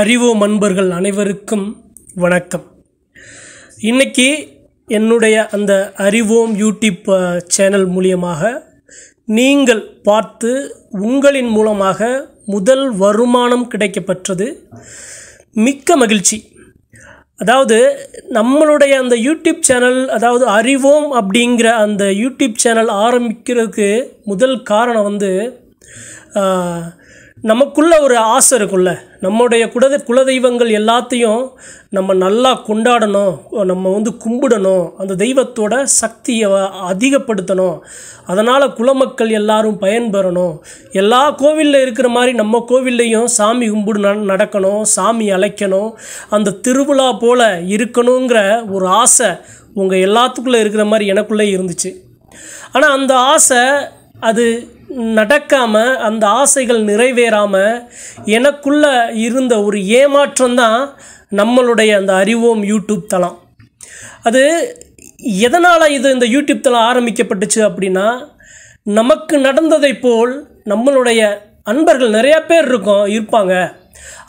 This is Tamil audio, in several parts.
அறிவோம் அன்பர்கள் அனைவருக்கும் வணக்கம் இன்றைக்கி என்னுடைய அந்த அறிவோம் யூடியூப் சேனல் மூலியமாக நீங்கள் பார்த்து உங்களின் மூலமாக முதல் வருமானம் கிடைக்கப்பெற்றது மிக்க மகிழ்ச்சி அதாவது நம்மளுடைய அந்த யூடியூப் சேனல் அதாவது அறிவோம் அப்படிங்கிற அந்த யூடியூப் சேனல் ஆரம்பிக்கிறதுக்கு முதல் காரணம் வந்து நமக்குள்ள ஒரு ஆசை இருக்குல்ல நம்முடைய குலத குலதெய்வங்கள் எல்லாத்தையும் நம்ம நல்லா கொண்டாடணும் நம்ம வந்து கும்பிடணும் அந்த தெய்வத்தோட சக்தியை அதிகப்படுத்தணும் அதனால் குலமக்கள் எல்லாரும் பயன்பெறணும் எல்லா கோவிலில் இருக்கிற மாதிரி நம்ம கோவில்லையும் சாமி கும்பிடு நடக்கணும் சாமி அழைக்கணும் அந்த திருவிழா போல் இருக்கணுங்கிற ஒரு ஆசை உங்கள் எல்லாத்துக்குள்ளே இருக்கிற மாதிரி எனக்குள்ளே இருந்துச்சு ஆனால் அந்த ஆசை அது நடக்காமல் அந்த ஆசைகள் நிறைவேறாமல் எனக்குள்ளே இருந்த ஒரு ஏமாற்றம் தான் நம்மளுடைய அந்த அறிவோம் யூடியூப் தளம் அது எதனால் இது இந்த யூடியூப் தளம் ஆரம்பிக்கப்பட்டுச்சு அப்படின்னா நமக்கு நடந்ததை போல் நம்மளுடைய அன்பர்கள் நிறையா பேர் இருக்கும் இருப்பாங்க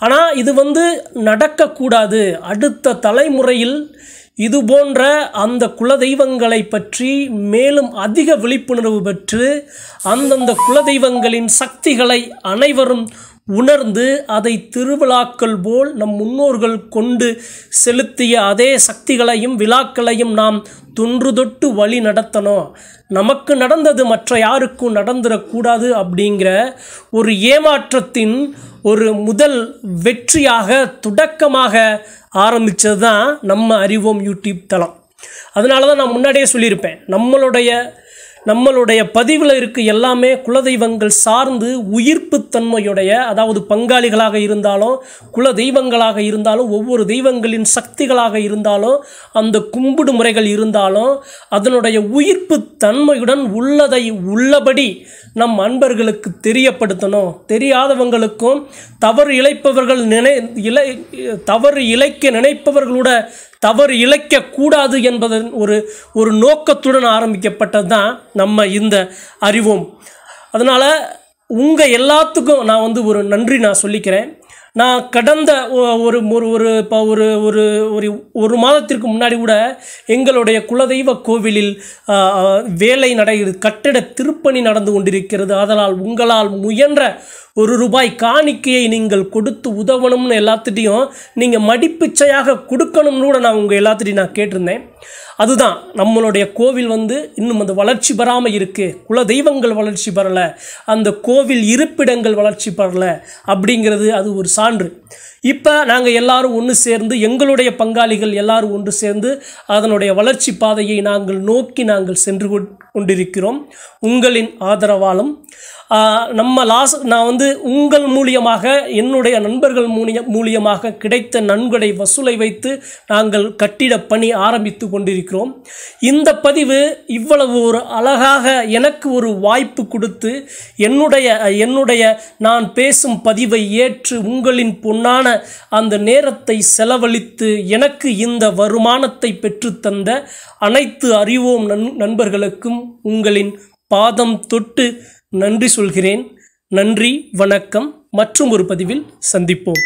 ஆனால் இது வந்து நடக்கக்கூடாது அடுத்த தலைமுறையில் இது போன்ற அந்த குலதெய்வங்களை பற்றி மேலும் அதிக விழிப்புணர்வு பெற்று அந்தந்த குலதெய்வங்களின் சக்திகளை அனைவரும் உணர்ந்து அதை திருவிழாக்கள் போல் நம் முன்னோர்கள் கொண்டு செலுத்திய அதே சக்திகளையும் விழாக்களையும் நாம் தொன்று தொட்டு வழி நடத்தணும் நமக்கு நடந்தது மற்ற யாருக்கும் நடந்துடக்கூடாது அப்படிங்கிற ஒரு ஏமாற்றத்தின் ஒரு முதல் வெற்றியாக தொடக்கமாக ஆரம்பித்தது தான் நம்ம அறிவோம் யூடியூப் தளம் அதனால தான் நான் முன்னாடியே சொல்லியிருப்பேன் நம்மளுடைய நம்மளுடைய பதிவில் இருக்க எல்லாமே குலதெய்வங்கள் சார்ந்து உயிர்ப்பு தன்மையுடைய அதாவது பங்காளிகளாக இருந்தாலும் குல தெய்வங்களாக இருந்தாலும் ஒவ்வொரு தெய்வங்களின் சக்திகளாக இருந்தாலும் அந்த கும்பிடு முறைகள் இருந்தாலும் அதனுடைய உயிர்ப்பு தன்மையுடன் உள்ளதை உள்ளபடி நம் அன்பர்களுக்கு தெரியப்படுத்தணும் தெரியாதவங்களுக்கும் தவறு இழைப்பவர்கள் நினை இலை தவறு இழைக்க நினைப்பவர்களோட தவறு இழைக்கக்கூடாது என்பதன் ஒரு ஒரு நோக்கத்துடன் ஆரம்பிக்கப்பட்டது தான் நம்ம இந்த அறிவோம் அதனால் உங்கள் எல்லாத்துக்கும் நான் வந்து ஒரு நன்றி நான் சொல்லிக்கிறேன் நான் கடந்த ஒரு ஒரு ஒரு இப்போ ஒரு ஒரு ஒரு ஒரு மாதத்திற்கு முன்னாடி கூட எங்களுடைய குலதெய்வ கோவிலில் வேலை நடை கட்டிட திருப்பணி நடந்து கொண்டிருக்கிறது அதனால் உங்களால் முயன்ற ஒரு ரூபாய் காணிக்கையை நீங்கள் கொடுத்து உதவணும்னு எல்லாத்துட்டையும் நீங்கள் மடிப்பிச்சையாக கொடுக்கணும்னு கூட நான் உங்கள் எல்லாத்துட்டையும் நான் கேட்டிருந்தேன் அதுதான் நம்மளுடைய கோவில் வந்து இன்னும் அந்த வளர்ச்சி பெறாமல் இருக்குது குல தெய்வங்கள் வளர்ச்சி பெறலை அந்த கோவில் இருப்பிடங்கள் வளர்ச்சி பெறலை அப்படிங்கிறது அது ஒரு சா சான்று இப்போ நாங்கள் எல்லாரும் ஒன்று சேர்ந்து எங்களுடைய பங்காளிகள் எல்லாரும் ஒன்று சேர்ந்து அதனுடைய வளர்ச்சி பாதையை நாங்கள் நோக்கி நாங்கள் சென்று கொண்டிருக்கிறோம் உங்களின் ஆதரவாலும் நம்ம லாஸ் நான் வந்து உங்கள் மூலியமாக என்னுடைய நண்பர்கள் மூலிய மூலியமாக கிடைத்த நன்கொடை வசூலை வைத்து நாங்கள் கட்டிட பணி ஆரம்பித்து கொண்டிருக்கிறோம் இந்த பதிவு இவ்வளவு ஒரு அழகாக எனக்கு ஒரு வாய்ப்பு கொடுத்து என்னுடைய என்னுடைய நான் பேசும் பதிவை ஏற்று உங்களின் பொன்னான அந்த நேரத்தை செலவழித்து எனக்கு இந்த வருமானத்தை பெற்றுத்தந்த அனைத்து அறிவோம் நண்பர்களுக்கும் உங்களின் பாதம் தொட்டு நன்றி சொல்கிறேன் நன்றி வணக்கம் மற்றும் ஒரு பதிவில் சந்திப்போம்